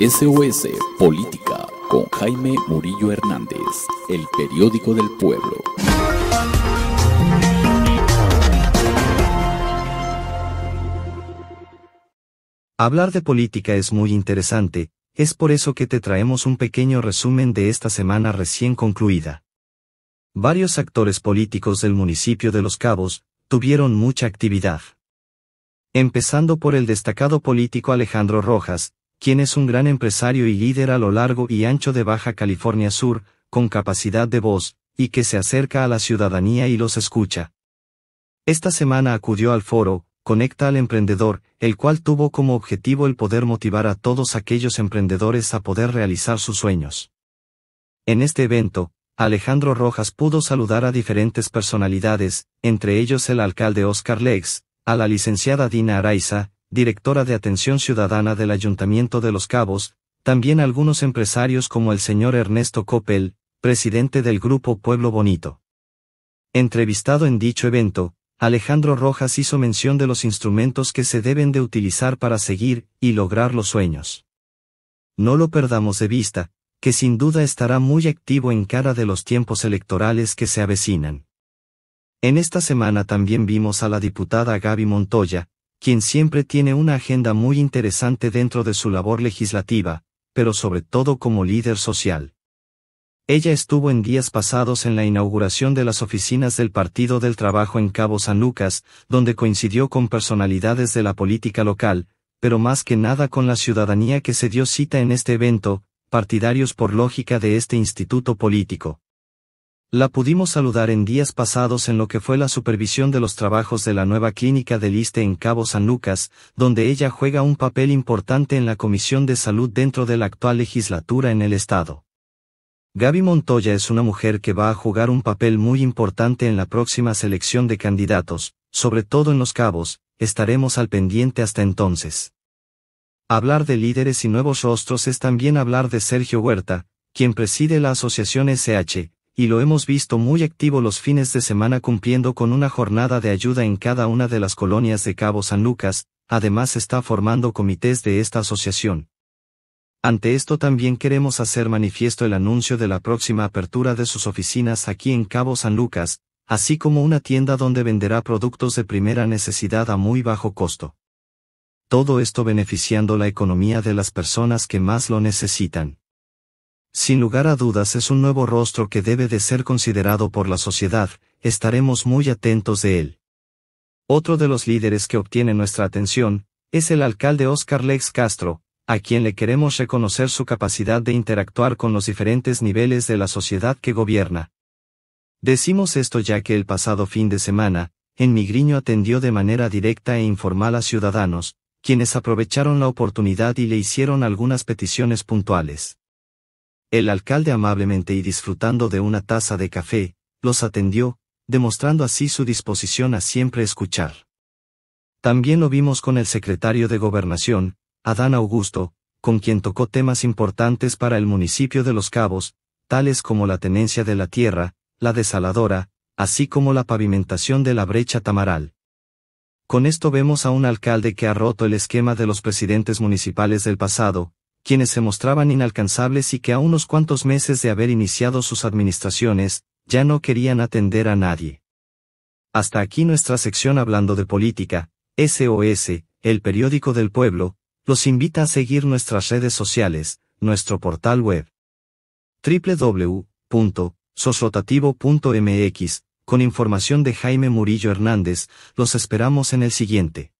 SOS Política con Jaime Murillo Hernández, el periódico del pueblo. Hablar de política es muy interesante, es por eso que te traemos un pequeño resumen de esta semana recién concluida. Varios actores políticos del municipio de Los Cabos tuvieron mucha actividad. Empezando por el destacado político Alejandro Rojas, quien es un gran empresario y líder a lo largo y ancho de Baja California Sur, con capacidad de voz, y que se acerca a la ciudadanía y los escucha. Esta semana acudió al foro, Conecta al Emprendedor, el cual tuvo como objetivo el poder motivar a todos aquellos emprendedores a poder realizar sus sueños. En este evento, Alejandro Rojas pudo saludar a diferentes personalidades, entre ellos el alcalde Oscar Lex, a la licenciada Dina Araiza, directora de Atención Ciudadana del Ayuntamiento de Los Cabos, también algunos empresarios como el señor Ernesto Coppel, presidente del grupo Pueblo Bonito. Entrevistado en dicho evento, Alejandro Rojas hizo mención de los instrumentos que se deben de utilizar para seguir y lograr los sueños. No lo perdamos de vista, que sin duda estará muy activo en cara de los tiempos electorales que se avecinan. En esta semana también vimos a la diputada Gaby Montoya, quien siempre tiene una agenda muy interesante dentro de su labor legislativa, pero sobre todo como líder social. Ella estuvo en días pasados en la inauguración de las oficinas del Partido del Trabajo en Cabo San Lucas, donde coincidió con personalidades de la política local, pero más que nada con la ciudadanía que se dio cita en este evento, partidarios por lógica de este instituto político. La pudimos saludar en días pasados en lo que fue la supervisión de los trabajos de la nueva clínica del ISTE en Cabo San Lucas, donde ella juega un papel importante en la Comisión de Salud dentro de la actual legislatura en el Estado. Gaby Montoya es una mujer que va a jugar un papel muy importante en la próxima selección de candidatos, sobre todo en los cabos, estaremos al pendiente hasta entonces. Hablar de líderes y nuevos rostros es también hablar de Sergio Huerta, quien preside la Asociación SH, y lo hemos visto muy activo los fines de semana cumpliendo con una jornada de ayuda en cada una de las colonias de Cabo San Lucas, además está formando comités de esta asociación. Ante esto también queremos hacer manifiesto el anuncio de la próxima apertura de sus oficinas aquí en Cabo San Lucas, así como una tienda donde venderá productos de primera necesidad a muy bajo costo. Todo esto beneficiando la economía de las personas que más lo necesitan. Sin lugar a dudas es un nuevo rostro que debe de ser considerado por la sociedad, estaremos muy atentos de él. Otro de los líderes que obtiene nuestra atención, es el alcalde Oscar Lex Castro, a quien le queremos reconocer su capacidad de interactuar con los diferentes niveles de la sociedad que gobierna. Decimos esto ya que el pasado fin de semana, en Migriño atendió de manera directa e informal a ciudadanos, quienes aprovecharon la oportunidad y le hicieron algunas peticiones puntuales. El alcalde amablemente y disfrutando de una taza de café, los atendió, demostrando así su disposición a siempre escuchar. También lo vimos con el secretario de Gobernación, Adán Augusto, con quien tocó temas importantes para el municipio de Los Cabos, tales como la tenencia de la tierra, la desaladora, así como la pavimentación de la brecha tamaral. Con esto vemos a un alcalde que ha roto el esquema de los presidentes municipales del pasado, quienes se mostraban inalcanzables y que a unos cuantos meses de haber iniciado sus administraciones, ya no querían atender a nadie. Hasta aquí nuestra sección hablando de política, SOS, el periódico del pueblo, los invita a seguir nuestras redes sociales, nuestro portal web www.sosrotativo.mx, con información de Jaime Murillo Hernández, los esperamos en el siguiente.